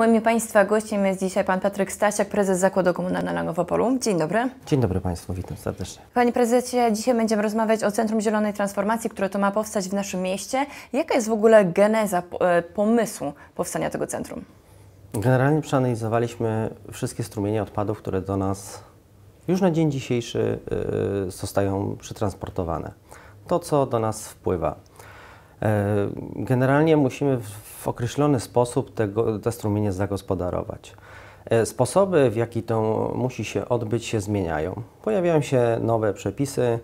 Moim Państwa gościem jest dzisiaj Pan Patryk Stasiak, prezes Zakładu Komunalnego w Opolu. Dzień dobry. Dzień dobry Państwu, witam serdecznie. Panie prezesie, dzisiaj będziemy rozmawiać o Centrum Zielonej Transformacji, które to ma powstać w naszym mieście. Jaka jest w ogóle geneza e, pomysłu powstania tego centrum? Generalnie przeanalizowaliśmy wszystkie strumienie odpadów, które do nas już na dzień dzisiejszy e, zostają przetransportowane. To, co do nas wpływa E, generalnie musimy w określony sposób tego, te strumienie zagospodarować. E, sposoby, w jaki to musi się odbyć, się zmieniają. Pojawiają się nowe przepisy,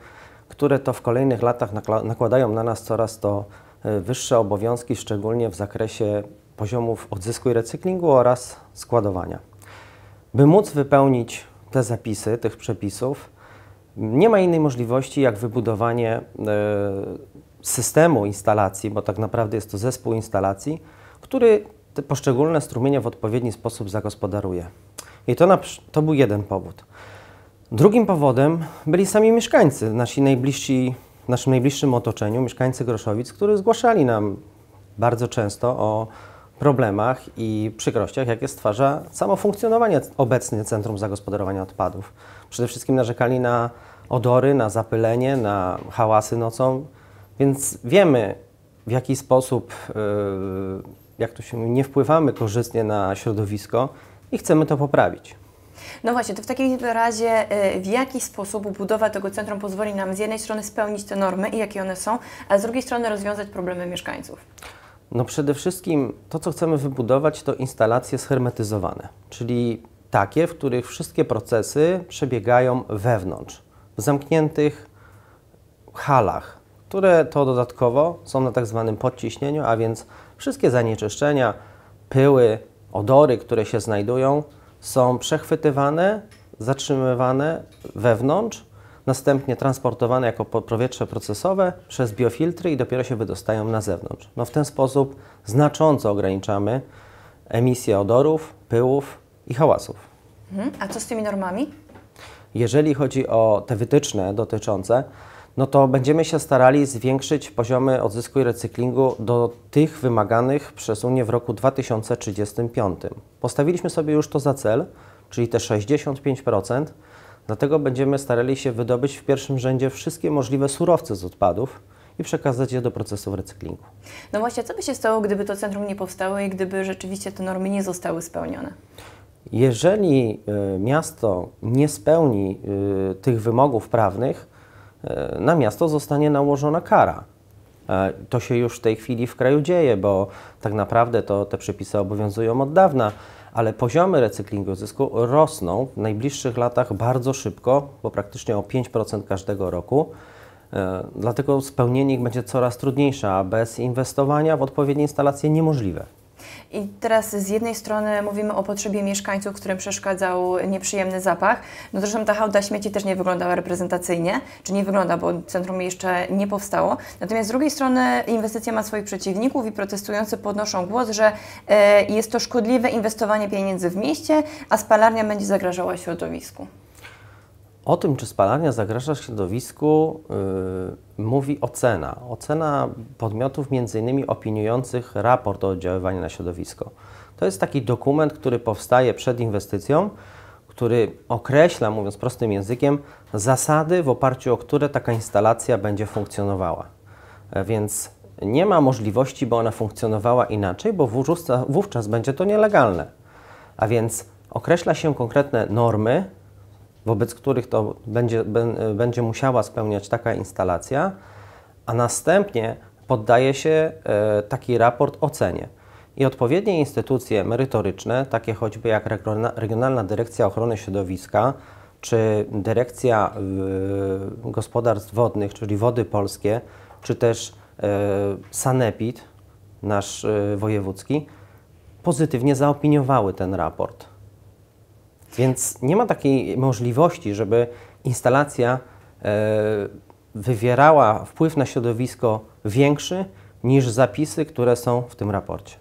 które to w kolejnych latach nakładają na nas coraz to e, wyższe obowiązki, szczególnie w zakresie poziomów odzysku i recyklingu oraz składowania. By móc wypełnić te zapisy tych przepisów, nie ma innej możliwości jak wybudowanie systemu instalacji, bo tak naprawdę jest to zespół instalacji, który te poszczególne strumienie w odpowiedni sposób zagospodaruje. I to, na, to był jeden powód. Drugim powodem byli sami mieszkańcy, nasi najbliżsi, w naszym najbliższym otoczeniu, mieszkańcy Groszowic, którzy zgłaszali nam bardzo często o problemach i przykrościach, jakie stwarza samo funkcjonowanie obecnie Centrum Zagospodarowania Odpadów. Przede wszystkim narzekali na odory, na zapylenie, na hałasy nocą, więc wiemy, w jaki sposób, e, jak to się mówi, nie wpływamy korzystnie na środowisko i chcemy to poprawić. No właśnie, to w takim razie e, w jaki sposób budowa tego centrum pozwoli nam z jednej strony spełnić te normy i jakie one są, a z drugiej strony rozwiązać problemy mieszkańców? No przede wszystkim to, co chcemy wybudować, to instalacje schermetyzowane, czyli takie, w których wszystkie procesy przebiegają wewnątrz, w zamkniętych halach, które to dodatkowo są na tak zwanym podciśnieniu, a więc wszystkie zanieczyszczenia, pyły, odory, które się znajdują, są przechwytywane, zatrzymywane wewnątrz, następnie transportowane jako powietrze procesowe przez biofiltry i dopiero się wydostają na zewnątrz. No w ten sposób znacząco ograniczamy emisję odorów, pyłów i hałasów. Mhm. A co z tymi normami? Jeżeli chodzi o te wytyczne dotyczące no to będziemy się starali zwiększyć poziomy odzysku i recyklingu do tych wymaganych przez Unię w roku 2035. Postawiliśmy sobie już to za cel, czyli te 65%, dlatego będziemy starali się wydobyć w pierwszym rzędzie wszystkie możliwe surowce z odpadów, i przekazać je do procesów recyklingu. No właśnie, co by się stało, gdyby to centrum nie powstało i gdyby rzeczywiście te normy nie zostały spełnione? Jeżeli e, miasto nie spełni e, tych wymogów prawnych, E, na miasto zostanie nałożona kara. E, to się już w tej chwili w kraju dzieje, bo tak naprawdę to te przepisy obowiązują od dawna, ale poziomy recyklingu zysku rosną w najbliższych latach bardzo szybko, bo praktycznie o 5% każdego roku. E, dlatego spełnienie ich będzie coraz trudniejsze, a bez inwestowania w odpowiednie instalacje niemożliwe. I teraz z jednej strony mówimy o potrzebie mieszkańców, którym przeszkadzał nieprzyjemny zapach. No zresztą ta hałda śmieci też nie wyglądała reprezentacyjnie, czy nie wygląda, bo centrum jeszcze nie powstało. Natomiast z drugiej strony inwestycja ma swoich przeciwników i protestujący podnoszą głos, że e, jest to szkodliwe inwestowanie pieniędzy w mieście, a spalarnia będzie zagrażała środowisku. O tym, czy spalania zagraża środowisku, yy, mówi ocena. Ocena podmiotów, między innymi opiniujących raport o oddziaływaniu na środowisko. To jest taki dokument, który powstaje przed inwestycją, który określa, mówiąc prostym językiem, zasady, w oparciu o które taka instalacja będzie funkcjonowała. E, więc nie ma możliwości, by ona funkcjonowała inaczej, bo wówczas, wówczas będzie to nielegalne. A więc określa się konkretne normy, wobec których to będzie, będzie musiała spełniać taka instalacja, a następnie poddaje się e, taki raport ocenie. I odpowiednie instytucje merytoryczne, takie choćby jak Regionalna Dyrekcja Ochrony Środowiska, czy Dyrekcja e, Gospodarstw Wodnych, czyli Wody Polskie, czy też e, Sanepid, nasz wojewódzki, pozytywnie zaopiniowały ten raport. Więc nie ma takiej możliwości, żeby instalacja e, wywierała wpływ na środowisko większy niż zapisy, które są w tym raporcie.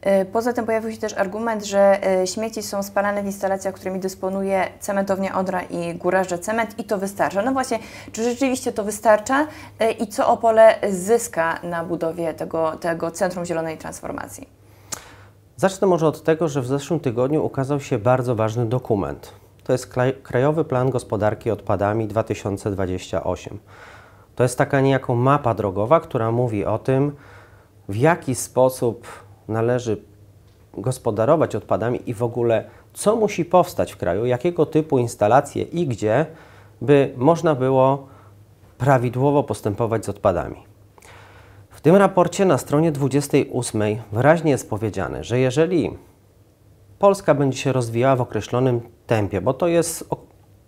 E, poza tym pojawił się też argument, że e, śmieci są spalane w instalacjach, którymi dysponuje cementownia Odra i Górarze Cement i to wystarcza. No właśnie, czy rzeczywiście to wystarcza i co Opole zyska na budowie tego, tego Centrum Zielonej Transformacji? Zacznę może od tego, że w zeszłym tygodniu ukazał się bardzo ważny dokument. To jest Krajowy Plan Gospodarki Odpadami 2028. To jest taka niejako mapa drogowa, która mówi o tym, w jaki sposób należy gospodarować odpadami i w ogóle co musi powstać w kraju, jakiego typu instalacje i gdzie, by można było prawidłowo postępować z odpadami. W tym raporcie na stronie 28 wyraźnie jest powiedziane, że jeżeli Polska będzie się rozwijała w określonym tempie, bo to jest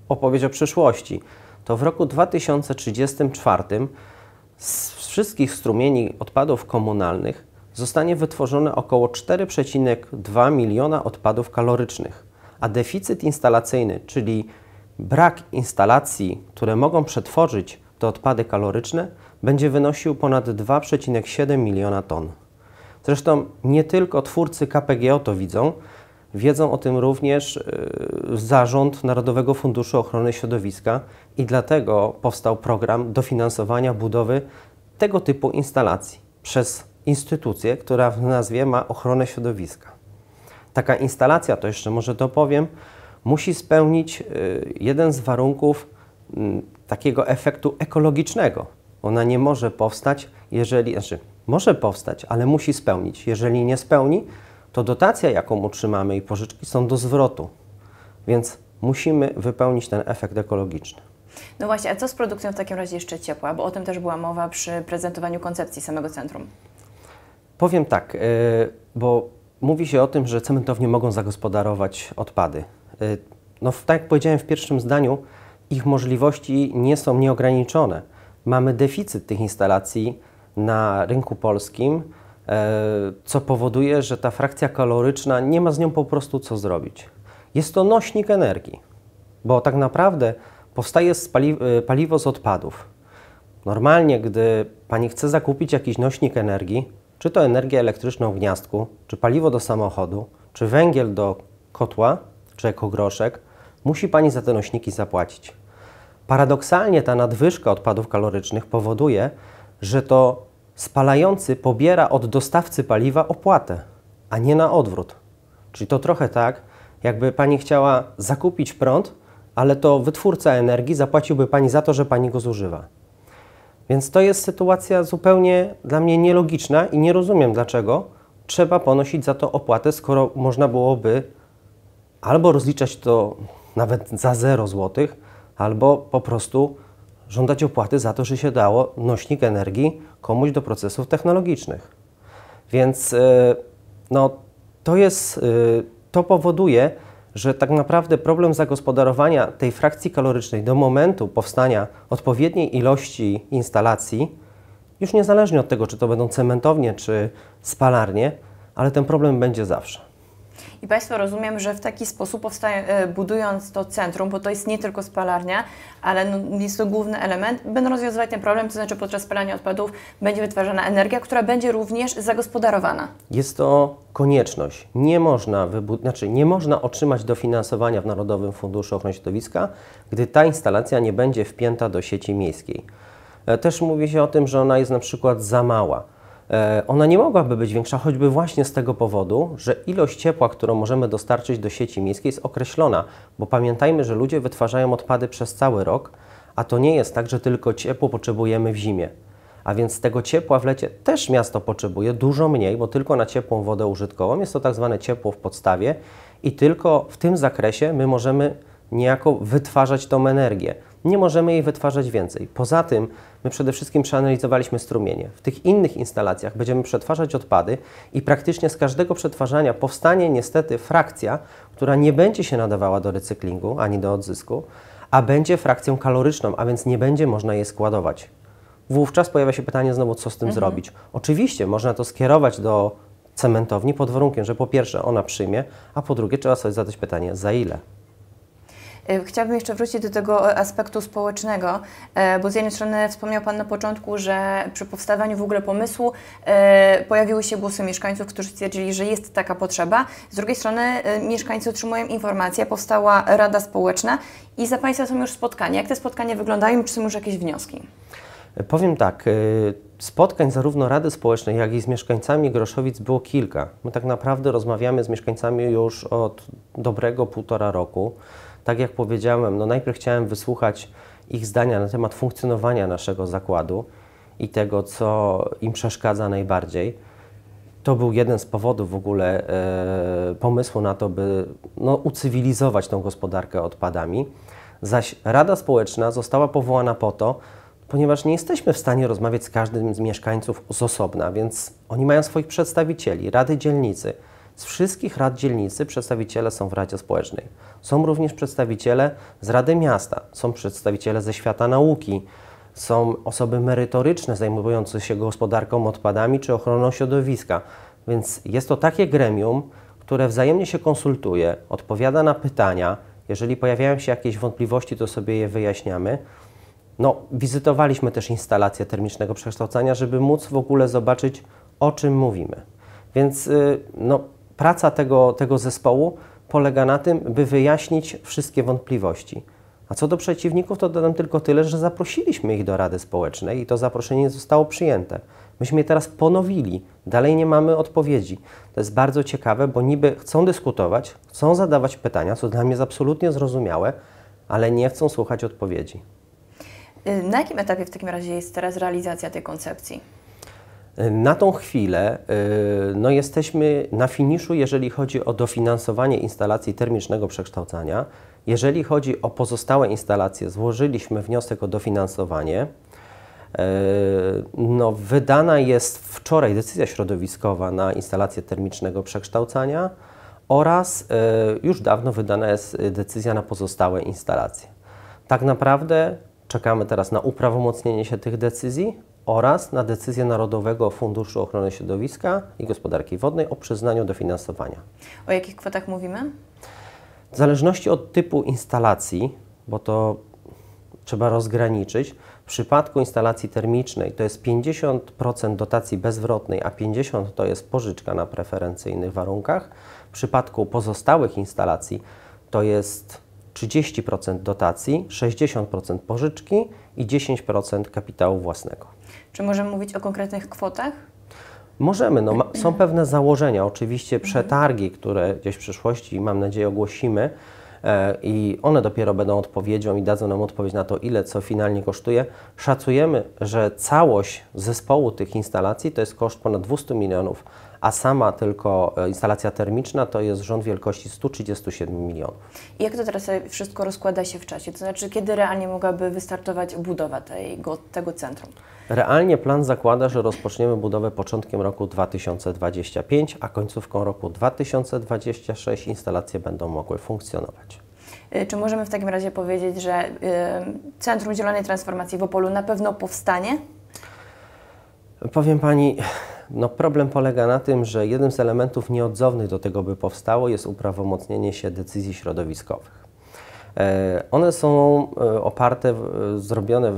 opowieść o przyszłości, to w roku 2034 z wszystkich strumieni odpadów komunalnych zostanie wytworzone około 4,2 miliona odpadów kalorycznych, a deficyt instalacyjny, czyli brak instalacji, które mogą przetworzyć te odpady kaloryczne, będzie wynosił ponad 2,7 miliona ton. Zresztą nie tylko twórcy KPGO to widzą, wiedzą o tym również y, Zarząd Narodowego Funduszu Ochrony Środowiska i dlatego powstał program dofinansowania budowy tego typu instalacji przez instytucję, która w nazwie ma ochronę środowiska. Taka instalacja, to jeszcze może to powiem, musi spełnić y, jeden z warunków mm, takiego efektu ekologicznego, ona nie może powstać, jeżeli, znaczy może powstać, ale musi spełnić. Jeżeli nie spełni, to dotacja, jaką utrzymamy i pożyczki są do zwrotu. Więc musimy wypełnić ten efekt ekologiczny. No właśnie, a co z produkcją w takim razie jeszcze ciepła? Bo o tym też była mowa przy prezentowaniu koncepcji samego centrum. Powiem tak, y, bo mówi się o tym, że cementownie mogą zagospodarować odpady. Y, no, tak jak powiedziałem w pierwszym zdaniu, ich możliwości nie są nieograniczone mamy deficyt tych instalacji na rynku polskim, e, co powoduje, że ta frakcja kaloryczna nie ma z nią po prostu co zrobić. Jest to nośnik energii, bo tak naprawdę powstaje z pali e, paliwo z odpadów. Normalnie, gdy pani chce zakupić jakiś nośnik energii, czy to energię elektryczną w gniazdku, czy paliwo do samochodu, czy węgiel do kotła, czy ekogroszek, musi pani za te nośniki zapłacić. Paradoksalnie ta nadwyżka odpadów kalorycznych powoduje, że to spalający pobiera od dostawcy paliwa opłatę, a nie na odwrót. Czyli to trochę tak, jakby pani chciała zakupić prąd, ale to wytwórca energii zapłaciłby pani za to, że pani go zużywa. Więc to jest sytuacja zupełnie dla mnie nielogiczna i nie rozumiem dlaczego trzeba ponosić za to opłatę, skoro można byłoby albo rozliczać to nawet za 0 złotych, albo po prostu żądać opłaty za to, że się dało nośnik energii komuś do procesów technologicznych. Więc e, no, to jest, e, to powoduje, że tak naprawdę problem zagospodarowania tej frakcji kalorycznej do momentu powstania odpowiedniej ilości instalacji, już niezależnie od tego, czy to będą cementownie, czy spalarnie, ale ten problem będzie zawsze. I Państwo rozumiem, że w taki sposób powstaje, e, budując to centrum, bo to jest nie tylko spalarnia, ale no jest to główny element, będą rozwiązywać ten problem, to znaczy podczas spalania odpadów będzie wytwarzana energia, która będzie również zagospodarowana. Jest to konieczność. Nie można, znaczy nie można otrzymać dofinansowania w Narodowym Funduszu Ochrony Środowiska, gdy ta instalacja nie będzie wpięta do sieci miejskiej. E, też mówi się o tym, że ona jest na przykład za mała. E, ona nie mogłaby być większa choćby właśnie z tego powodu, że ilość ciepła, którą możemy dostarczyć do sieci miejskiej jest określona, bo pamiętajmy, że ludzie wytwarzają odpady przez cały rok, a to nie jest tak, że tylko ciepło potrzebujemy w zimie. A więc tego ciepła w lecie też miasto potrzebuje dużo mniej, bo tylko na ciepłą wodę użytkową jest to tak zwane ciepło w podstawie i tylko w tym zakresie my możemy niejako wytwarzać tą energię nie możemy jej wytwarzać więcej. Poza tym my przede wszystkim przeanalizowaliśmy strumienie. W tych innych instalacjach będziemy przetwarzać odpady i praktycznie z każdego przetwarzania powstanie niestety frakcja, która nie będzie się nadawała do recyklingu ani do odzysku, a będzie frakcją kaloryczną, a więc nie będzie można jej składować. Wówczas pojawia się pytanie znowu, co z tym mhm. zrobić. Oczywiście można to skierować do cementowni pod warunkiem, że po pierwsze ona przyjmie, a po drugie trzeba sobie zadać pytanie, za ile. E, chciałabym jeszcze wrócić do tego aspektu społecznego, e, bo z jednej strony wspomniał Pan na początku, że przy powstawaniu w ogóle pomysłu e, pojawiły się głosy mieszkańców, którzy stwierdzili, że jest taka potrzeba. Z drugiej strony mieszkańcy otrzymują informacje, powstała Rada Społeczna i za Państwa są już spotkania. Jak te spotkania wyglądają i czy są już jakieś wnioski? Powiem tak, spotkań zarówno Rady Społecznej, jak i z mieszkańcami Groszowic było kilka. My tak naprawdę rozmawiamy z mieszkańcami już od dobrego półtora roku tak jak powiedziałem, no najpierw chciałem wysłuchać ich zdania na temat funkcjonowania naszego zakładu i tego, co im przeszkadza najbardziej. To był jeden z powodów w ogóle e, pomysłu na to, by no, ucywilizować tą gospodarkę odpadami. Zaś Rada Społeczna została powołana po to, ponieważ nie jesteśmy w stanie rozmawiać z każdym z mieszkańców z osobna, więc oni mają swoich przedstawicieli, rady dzielnicy. Z wszystkich rad dzielnicy przedstawiciele są w Radzie Społecznej. Są również przedstawiciele z Rady Miasta, są przedstawiciele ze świata nauki, są osoby merytoryczne zajmujące się gospodarką odpadami czy ochroną środowiska. Więc jest to takie gremium, które wzajemnie się konsultuje, odpowiada na pytania. Jeżeli pojawiają się jakieś wątpliwości, to sobie je wyjaśniamy. No, wizytowaliśmy też instalację termicznego przekształcania, żeby móc w ogóle zobaczyć, o czym mówimy. Więc y, no, praca tego, tego zespołu polega na tym, by wyjaśnić wszystkie wątpliwości. A co do przeciwników, to dodam tylko tyle, że zaprosiliśmy ich do Rady Społecznej i to zaproszenie zostało przyjęte. Myśmy je teraz ponowili, dalej nie mamy odpowiedzi. To jest bardzo ciekawe, bo niby chcą dyskutować, chcą zadawać pytania, co dla mnie jest absolutnie zrozumiałe, ale nie chcą słuchać odpowiedzi. Y, na jakim etapie w takim razie jest teraz realizacja tej koncepcji? Na tą chwilę y, no jesteśmy na finiszu, jeżeli chodzi o dofinansowanie instalacji termicznego przekształcania. Jeżeli chodzi o pozostałe instalacje, złożyliśmy wniosek o dofinansowanie. Y, no, wydana jest wczoraj decyzja środowiskowa na instalację termicznego przekształcania oraz y, już dawno wydana jest decyzja na pozostałe instalacje. Tak naprawdę czekamy teraz na uprawomocnienie się tych decyzji oraz na decyzję Narodowego Funduszu Ochrony Środowiska i Gospodarki Wodnej o przyznaniu dofinansowania. O jakich kwotach mówimy? W zależności od typu instalacji, bo to trzeba rozgraniczyć, w przypadku instalacji termicznej to jest 50% dotacji bezwrotnej, a 50% to jest pożyczka na preferencyjnych warunkach. W przypadku pozostałych instalacji to jest 30% dotacji, 60% pożyczki i 10% kapitału własnego. Czy możemy mówić o konkretnych kwotach? Możemy. No, są pewne założenia, oczywiście przetargi, które gdzieś w przyszłości, mam nadzieję, ogłosimy e, i one dopiero będą odpowiedzią i dadzą nam odpowiedź na to, ile co finalnie kosztuje. Szacujemy, że całość zespołu tych instalacji to jest koszt ponad 200 milionów a sama tylko e, instalacja termiczna to jest rząd wielkości 137 milionów. I jak to teraz wszystko rozkłada się w czasie? To znaczy, kiedy realnie mogłaby wystartować budowa tego, tego centrum? Realnie plan zakłada, że rozpoczniemy budowę początkiem roku 2025, a końcówką roku 2026 instalacje będą mogły funkcjonować. Y, czy możemy w takim razie powiedzieć, że y, Centrum Zielonej Transformacji w Opolu na pewno powstanie? Powiem Pani, no, problem polega na tym, że jednym z elementów nieodzownych do tego, by powstało, jest uprawomocnienie się decyzji środowiskowych. E, one są e, oparte, zrobione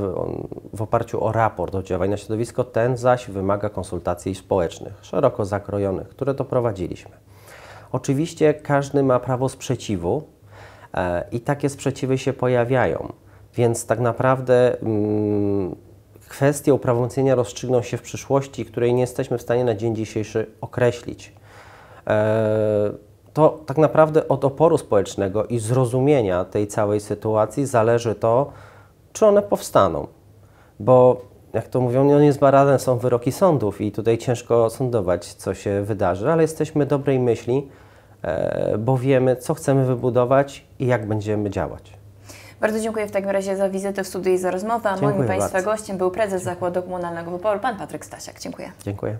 w, oparciu o raport oddziaływania na środowisko, ten zaś wymaga konsultacji społecznych, szeroko zakrojonych, które to prowadziliśmy. Oczywiście każdy ma prawo sprzeciwu e, i takie sprzeciwy się pojawiają, więc tak naprawdę mm, kwestie uprawomocnienia rozstrzygną się w przyszłości, której nie jesteśmy w stanie na dzień dzisiejszy określić. E, to tak naprawdę od oporu społecznego i zrozumienia tej całej sytuacji zależy to, czy one powstaną. Bo jak to mówią, no niezbarane są wyroki sądów i tutaj ciężko sądować, co się wydarzy, ale jesteśmy dobrej myśli, e, bo wiemy, co chcemy wybudować i jak będziemy działać. Bardzo dziękuję w takim razie za wizytę w studiu i za rozmowę. A moim Państwa gościem był prezes Zakładu Komunalnego Wyboru, pan Patryk Stasiak. Dziękuję. Dziękuję.